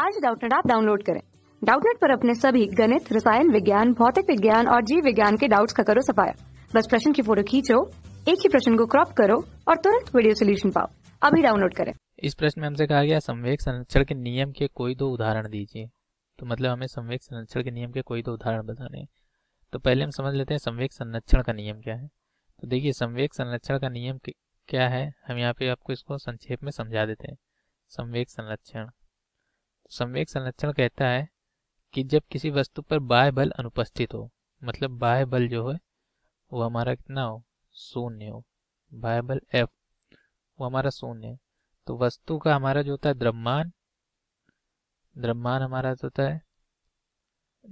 आज डाउटनेट आप डाउनलोड करें डाउटनेट पर अपने सभी गणित रसायन विज्ञान भौतिक विज्ञान और जीव विज्ञान के डाउट्स का करो सफाया बस प्रश्न की फोटो खींचो एक ही प्रश्न को क्रॉप करो और तुरंत वीडियो सोल्यूशन पाओ अभी डाउनलोड करें इस प्रश्न में हमसे कहा गया संवेक संरक्षण के नियम के कोई दो उदाहरण दीजिए तो मतलब हमें संवेक संरक्षण के नियम के कोई दो उदाहरण बताने तो पहले हम समझ लेते हैं संवेक संरक्षण का नियम क्या है तो देखिए संवेक संरक्षण का नियम क्या है हम यहाँ पे आपको इसको संक्षेप में समझा देते हैं संवेक संरक्षण संवेग संरक्षण कहता है कि जब किसी वस्तु पर बाह्य बल अनुपस्थित हो मतलब बाह्य बल जो है वो हमारा कितना हो शून्य हो बाह्य बल एफ वो हमारा शून्य तो वस्तु का हमारा जो होता है द्रव्यमान द्रव्यमान हमारा होता है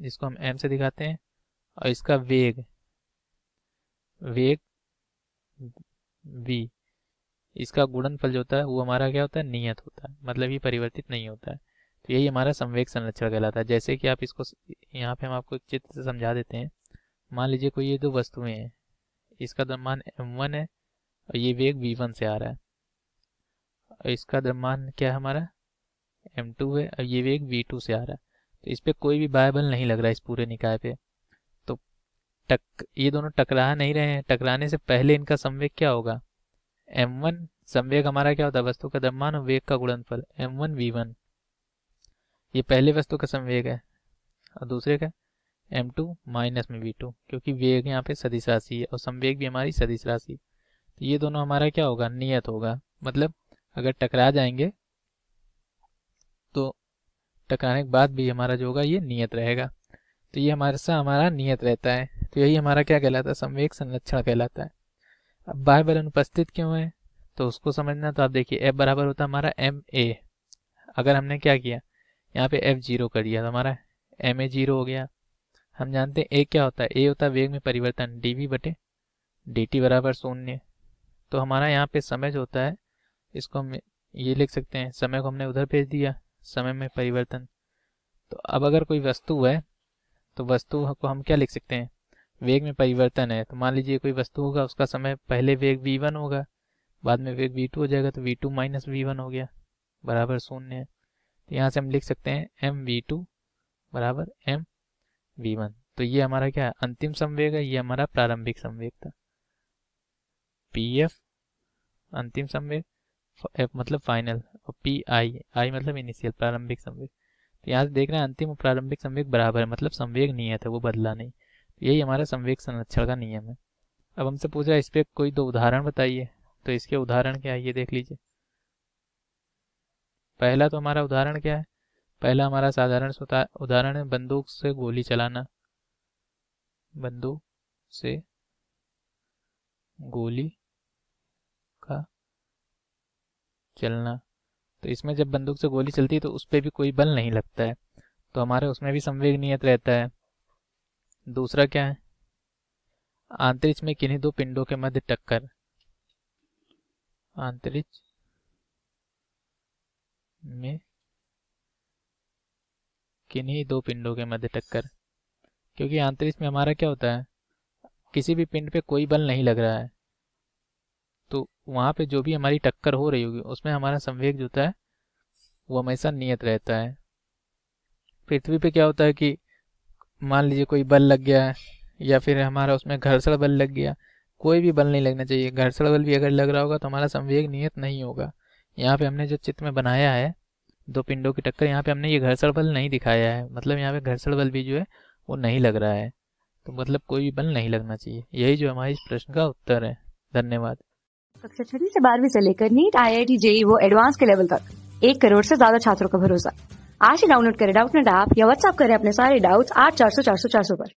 जिसको हम एम से दिखाते हैं और इसका वेग वेग वी इसका गुणनफल जो होता है वो हमारा क्या होता है नियत होता है मतलब ये परिवर्तित नहीं होता है तो यही हमारा संवेग संरक्षण कहलाता है जैसे कि आप इसको यहाँ पे हम आपको चित्र से समझा देते हैं मान लीजिए कोई ये दो वस्तुएं हैं इसका द्रव्यमान m1 है और ये वेग v1 से आ रहा है और इसका द्रव्यमान क्या है हमारा m2 है और ये वेग v2 से आ रहा है तो इस पर कोई भी बाय बल नहीं लग रहा है इस पूरे निकाय पे तो टक ये दोनों टकरा नहीं रहे हैं टकराने से पहले इनका संवेग क्या होगा वन संवेग हमारा क्या होता है वस्तु का द्रव्यमान और वेग का गुणनफल वी वन ये पहले वस्तु का संवेग है और दूसरे का एम टू माइनस में वी टू क्योंकि वेग यहाँ पे सदिश राशि है और संवेग भी हमारी सदिश राशि तो ये दोनों हमारा क्या होगा नियत होगा मतलब अगर टकरा जाएंगे तो टकराने के बाद भी हमारा जो होगा ये नियत रहेगा तो ये हमारे साथ हमारा नियत रहता है तो यही हमारा क्या कहलाता है संवेग संरक्षण कहलाता है अब बाय बल अनुपस्थित क्यों है तो उसको समझना तो आप देखिए एफ बराबर होता है हमारा एम ए अगर हमने क्या किया यहाँ पे एफ जीरो कर दिया हमारा एम ए जीरो हो गया हम जानते हैं ए क्या होता है ए होता है वेग में परिवर्तन डी वी बटे डी टी बराबर शून्य तो हमारा यहाँ पे समय जो होता है इसको हम ये लिख सकते हैं समय को हमने उधर भेज दिया समय में परिवर्तन तो अब अगर कोई वस्तु है तो वस्तु को हम क्या लिख सकते हैं वेग में परिवर्तन है तो मान लीजिए कोई वस्तु होगा उसका समय पहले वेग वी वन होगा बाद में वेग वी टू हो जाएगा तो V two minus V one हो गया बराबर शून्य है तो यहाँ से हम लिख सकते हैं एम वी टू बराबर एम वी वन तो ये हमारा क्या है अंतिम संवेग है ये हमारा प्रारंभिक संवेग था पी एफ अंतिम संवेग एफ मतलब फाइनल और पी आई आई मतलब इनिशियल प्रारंभिक संवेग तो यहाँ से देख रहे हैं अंतिम और प्रारंभिक संवेग बराबर है मतलब संवेग नियत है तो वो बदला नहीं तो यही हमारा संवेग संरक्षण का नियम है अब हमसे पूछ रहा है इस पर कोई दो उदाहरण बताइए तो इसके उदाहरण क्या है ये देख लीजिए पहला तो हमारा उदाहरण क्या है पहला हमारा साधारण उदाहरण है बंदूक से गोली चलाना बंदूक से गोली का चलना तो इसमें जब बंदूक से गोली चलती है तो उस पर भी कोई बल नहीं लगता है तो हमारे उसमें भी संवेग नियत रहता है दूसरा क्या है आंतरिक्ष में किन्हीं दो पिंडों के मध्य टक्कर आंतरिक्ष में किन्हीं दो पिंडों के मध्य टक्कर क्योंकि आंतरिक में हमारा क्या होता है किसी भी पिंड पे कोई बल नहीं लग रहा है तो वहाँ पे जो भी हमारी टक्कर हो रही होगी उसमें हमारा संवेग जो होता है वो हमेशा नियत रहता है पृथ्वी पे क्या होता है कि मान लीजिए कोई बल लग गया है या फिर हमारा उसमें घर्षण बल लग गया कोई भी बल नहीं लगना चाहिए घर्षण बल भी अगर लग रहा होगा तो हमारा संवेग नियत नहीं होगा यहाँ पे हमने जो चित्र में बनाया है दो पिंडों की टक्कर यहाँ पे हमने ये घर्षण बल नहीं दिखाया है मतलब यहाँ पे घर्षण बल भी जो है वो नहीं लग रहा है तो मतलब कोई भी बल नहीं लगना चाहिए यही जो हमारे इस प्रश्न का उत्तर है धन्यवाद कक्षा छठी से बारहवीं से लेकर NEET I I T JEE वो एडवांस के लेवल तक एक करोड़ से ज्यादा छात्रों का भरोसा आज ही डाउनलोड करें डाउट नेट ऐप या व्हाट्सअप करें अपने सारे डाउट्स आठ चार सौ चार सौ चार सौ पर